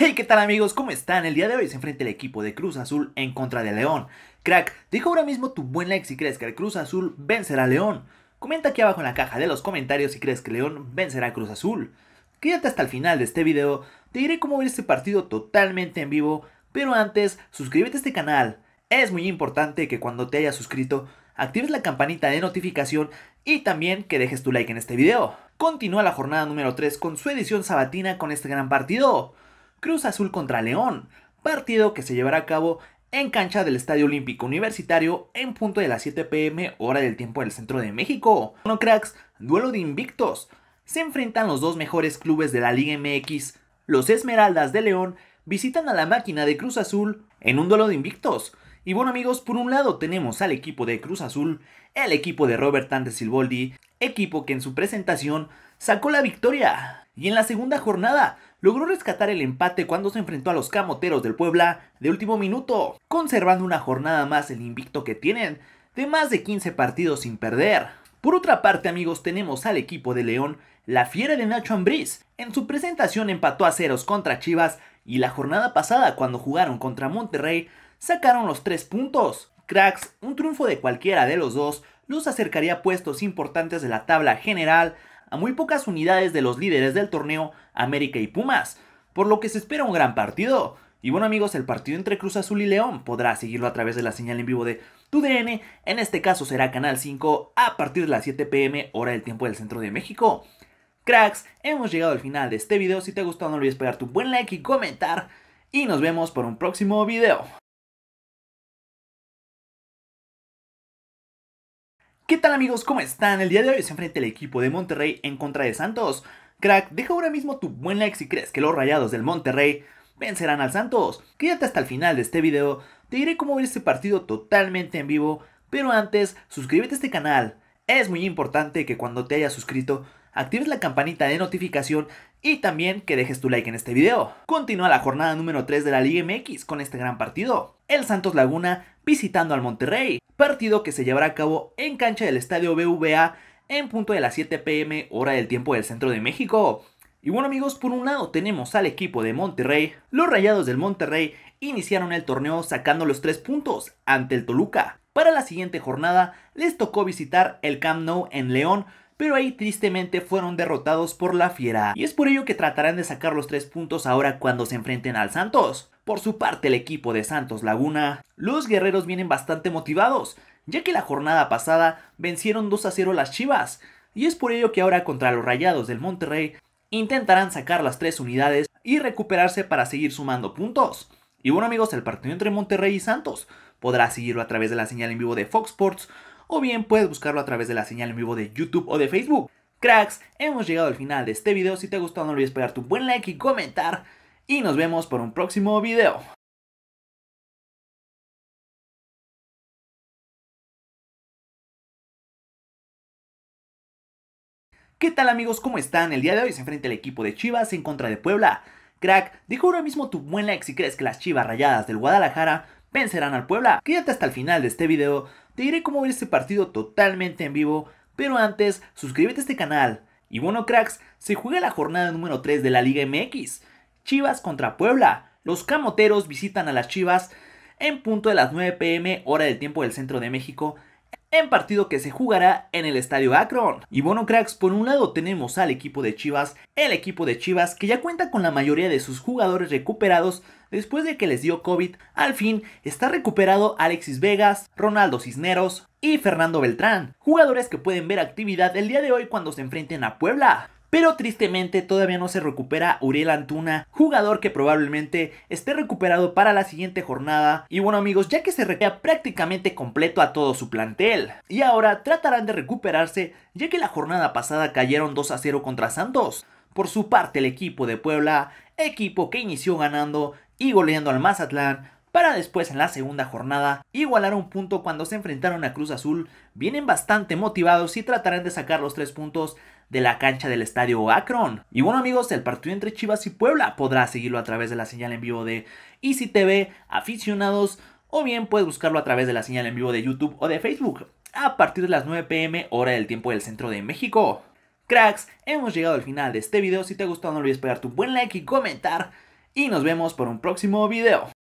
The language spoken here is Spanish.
Hey, ¿qué tal amigos? ¿Cómo están? El día de hoy se enfrenta el equipo de Cruz Azul en contra de León. Crack, deja ahora mismo tu buen like si crees que el Cruz Azul vencerá a León. Comenta aquí abajo en la caja de los comentarios si crees que León vencerá a Cruz Azul. Quédate hasta el final de este video, te diré cómo ver este partido totalmente en vivo, pero antes, suscríbete a este canal. Es muy importante que cuando te hayas suscrito, actives la campanita de notificación y también que dejes tu like en este video. Continúa la jornada número 3 con su edición sabatina con este gran partido. Cruz Azul contra León, partido que se llevará a cabo en cancha del Estadio Olímpico Universitario en punto de las 7 pm hora del tiempo del centro de México. No cracks, duelo de invictos. Se enfrentan los dos mejores clubes de la Liga MX. Los Esmeraldas de León visitan a la máquina de Cruz Azul en un duelo de invictos. Y bueno amigos, por un lado tenemos al equipo de Cruz Azul, el equipo de Robert Tante Silvoldi, equipo que en su presentación sacó la victoria y en la segunda jornada logró rescatar el empate cuando se enfrentó a los Camoteros del Puebla de último minuto, conservando una jornada más el invicto que tienen de más de 15 partidos sin perder. Por otra parte, amigos, tenemos al equipo de León, la fiera de Nacho Ambriz. En su presentación empató a ceros contra Chivas y la jornada pasada cuando jugaron contra Monterrey sacaron los tres puntos. Cracks, un triunfo de cualquiera de los dos los acercaría a puestos importantes de la tabla general a muy pocas unidades de los líderes del torneo América y Pumas, por lo que se espera un gran partido. Y bueno amigos, el partido entre Cruz Azul y León podrá seguirlo a través de la señal en vivo de TUDN, en este caso será Canal 5 a partir de las 7 pm hora del tiempo del centro de México. Cracks, hemos llegado al final de este video, si te ha gustado no olvides pegar tu buen like y comentar, y nos vemos por un próximo video. ¿Qué tal amigos? ¿Cómo están? El día de hoy se enfrenta el equipo de Monterrey en contra de Santos. Crack, deja ahora mismo tu buen like si crees que los rayados del Monterrey vencerán al Santos. Quédate hasta el final de este video, te diré cómo ver este partido totalmente en vivo, pero antes suscríbete a este canal. Es muy importante que cuando te hayas suscrito actives la campanita de notificación y también que dejes tu like en este video. Continúa la jornada número 3 de la Liga MX con este gran partido. El Santos Laguna visitando al Monterrey, partido que se llevará a cabo en cancha del Estadio BVA en punto de las 7 pm hora del tiempo del centro de México. Y bueno amigos, por un lado tenemos al equipo de Monterrey. Los Rayados del Monterrey iniciaron el torneo sacando los 3 puntos ante el Toluca. Para la siguiente jornada les tocó visitar el Camp Nou en León pero ahí tristemente fueron derrotados por la Fiera, y es por ello que tratarán de sacar los tres puntos ahora cuando se enfrenten al Santos. Por su parte el equipo de Santos Laguna, los guerreros vienen bastante motivados, ya que la jornada pasada vencieron 2 a 0 las Chivas, y es por ello que ahora contra los Rayados del Monterrey intentarán sacar las tres unidades y recuperarse para seguir sumando puntos. Y bueno amigos, el partido entre Monterrey y Santos podrá seguirlo a través de la señal en vivo de Fox Sports o bien puedes buscarlo a través de la señal en vivo de YouTube o de Facebook. Cracks, hemos llegado al final de este video, si te ha gustado no olvides pegar tu buen like y comentar y nos vemos por un próximo video. ¿Qué tal amigos? ¿Cómo están? El día de hoy se enfrenta el equipo de Chivas en contra de Puebla. Crack, dijo ahora mismo tu buen like si crees que las Chivas Rayadas del Guadalajara vencerán al Puebla. Quédate hasta el final de este video te diré cómo ver este partido totalmente en vivo, pero antes suscríbete a este canal. Y bueno cracks, se juega la jornada número 3 de la Liga MX, Chivas contra Puebla. Los camoteros visitan a las Chivas en punto de las 9 pm hora del tiempo del centro de México en partido que se jugará en el Estadio Akron. Y bueno, cracks, por un lado tenemos al equipo de Chivas, el equipo de Chivas que ya cuenta con la mayoría de sus jugadores recuperados después de que les dio COVID. Al fin está recuperado Alexis Vegas, Ronaldo Cisneros y Fernando Beltrán, jugadores que pueden ver actividad el día de hoy cuando se enfrenten a Puebla. Pero tristemente todavía no se recupera Uriel Antuna, jugador que probablemente esté recuperado para la siguiente jornada. Y bueno amigos, ya que se recupera prácticamente completo a todo su plantel. Y ahora tratarán de recuperarse ya que la jornada pasada cayeron 2 a 0 contra Santos. Por su parte el equipo de Puebla, equipo que inició ganando y goleando al Mazatlán, para después en la segunda jornada igualar un punto cuando se enfrentaron a Cruz Azul, vienen bastante motivados y tratarán de sacar los tres puntos de la cancha del estadio Akron. Y bueno amigos, el partido entre Chivas y Puebla podrá seguirlo a través de la señal en vivo de Easy TV, aficionados, o bien puedes buscarlo a través de la señal en vivo de YouTube o de Facebook a partir de las 9 pm hora del tiempo del centro de México. Cracks, hemos llegado al final de este video, si te ha gustado no olvides pegar tu buen like y comentar, y nos vemos por un próximo video.